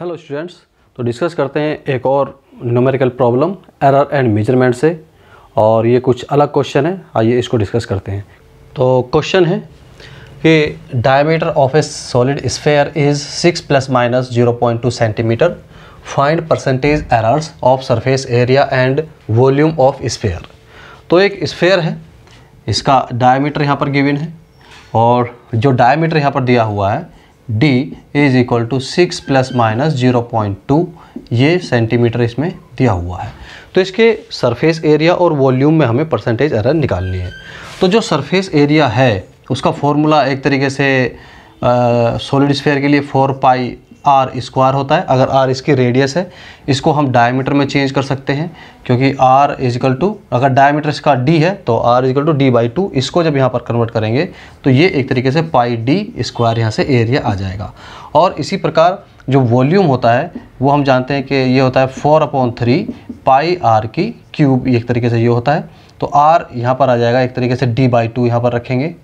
hello students तो discuss करते हैं एक और numerical problem error and measurement से और ये कुछ अलग क्वेश्चन है आइए इसको डिस्कस करते हैं तो क्वेश्चन है कि diameter of a solid sphere is six plus minus zero point two centimetre find percentage errors of surface area and volume of sphere तो एक स्फेयर है इसका डायमीटर यहाँ पर गिविन है और जो डायमीटर यहाँ पर दिया हुआ है D is equal to six plus minus zero point two ये सेंटीमीटर इसमें दिया हुआ है तो इसके सरफेस एरिया और वॉल्यूम में हमें परसेंटेज एरर निकालनी है तो जो सरफेस एरिया है उसका फॉर्मूला एक तरीके से सॉलिड स्फेयर के लिए फोर पाई आर स्क्वायर होता है अगर आर इसकी रेडियस है इसको हम डायमीटर में चेंज कर सकते हैं क्योंकि आर इजिकल टू अगर डायमीटर इसका डी है तो R is equal to D by two इसको जब यहाँ पर कन्वर्ट करेंगे तो ये एक तरीके से पाई डी स्क्वायर यहाँ से एरिया आ जाएगा और इसी प्रकार जो वॉल्यूम होता है वो हम जानते हैं कि ये होता है four upon three pi R की क्यूब एक तरीके से ये होता है तो आर यहाँ पर आ जाएगा एक तरीके से डी बाई टू यहाँ पर रखेंगे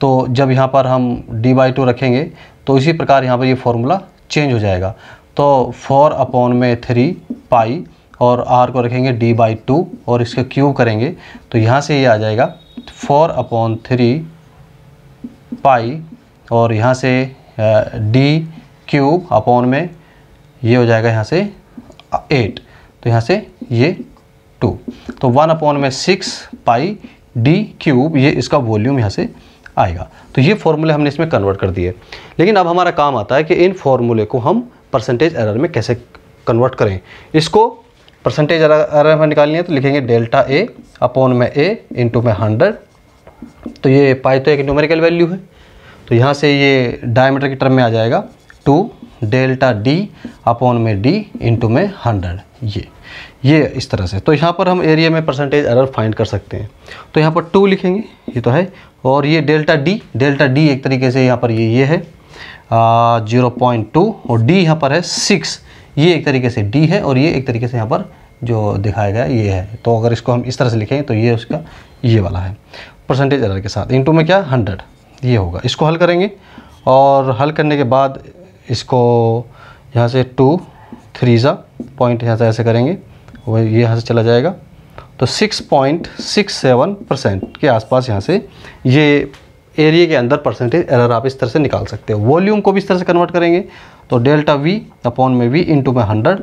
तो जब यहाँ पर हम डी बाई टू रखेंगे तो इसी प्रकार यहाँ पर ये यह फॉर्मूला चेंज हो जाएगा तो फोर अपॉन में थ्री पाई और आर को रखेंगे डी बाई टू और इसका क्यूब करेंगे तो यहाँ से ये यह आ जाएगा फोर अपॉन थ्री पाई और यहाँ से डी क्यूब अपॉन में ये हो जाएगा यहाँ से एट तो यहाँ से ये टू तो वन अपॉन में सिक्स पाई डी क्यूब ये इसका वॉल्यूम यहाँ से आएगा तो ये फॉर्मूले हमने इसमें कन्वर्ट कर दिए लेकिन अब हमारा काम आता है कि इन फॉर्मूले को हम परसेंटेज एरर में कैसे कन्वर्ट करें इसको परसेंटेज एरर हमें निकालनी है तो लिखेंगे डेल्टा ए अपॉन में ए इंटू में हंड्रेड तो ये पाई तो एक न्यूमेरिकल वैल्यू है तो यहाँ से ये डायमीटर की टर्म में आ जाएगा टू डेल्टा डी अपॉन में डी इंटू में हंड्रेड ये ये इस तरह से तो यहाँ पर हम एरिया में परसेंटेज एरर फाइंड कर सकते हैं तो यहाँ पर टू लिखेंगे ये तो है और ये डेल्टा डी डेल्टा डी एक तरीके से यहाँ पर ये ये है जीरो पॉइंट टू और डी यहाँ पर है सिक्स ये एक तरीके से डी है और ये एक तरीके से यहाँ पर जो दिखाया गया ये है तो अगर इसको हम इस तरह से लिखें तो ये उसका ये वाला है परसेंटेज एरर के साथ इन में क्या हंड्रेड ये होगा इसको हल करेंगे और हल करने के बाद इसको यहाँ से टू थ्री ज़ा पॉइंट यहाँ से ऐसे करेंगे वही यहाँ से चला जाएगा तो 6.67 परसेंट के आसपास यहाँ से ये एरिया के अंदर परसेंटेज एरर आप इस तरह से निकाल सकते हो वॉल्यूम को भी इस तरह से कन्वर्ट करेंगे तो डेल्टा वी अपॉन में वी इंटू में हंड्रेड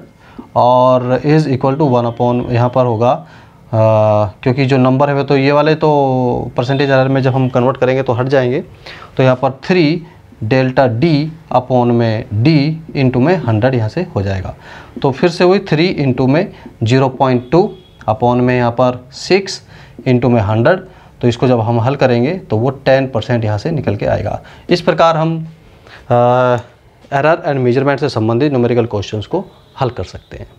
और is equal to one upon यहाँ पर होगा आ, क्योंकि जो नंबर है तो ये वाले तो परसेंटेज एरर में जब हम कन्वर्ट करेंगे तो हट जाएंगे तो यहाँ पर थ्री डेल्टा डी अपॉन में डी इंटू में हंड्रेड यहाँ से हो जाएगा तो फिर से वही थ्री इंटू में ज़ीरो पॉइंट टू अपॉन में यहाँ पर सिक्स इंटू में हंड्रेड तो इसको जब हम हल करेंगे तो वो टेन परसेंट यहाँ से निकल के आएगा इस प्रकार हम एरर एंड मेजरमेंट से संबंधित न्यूमेरिकल क्वेश्चंस को हल कर सकते हैं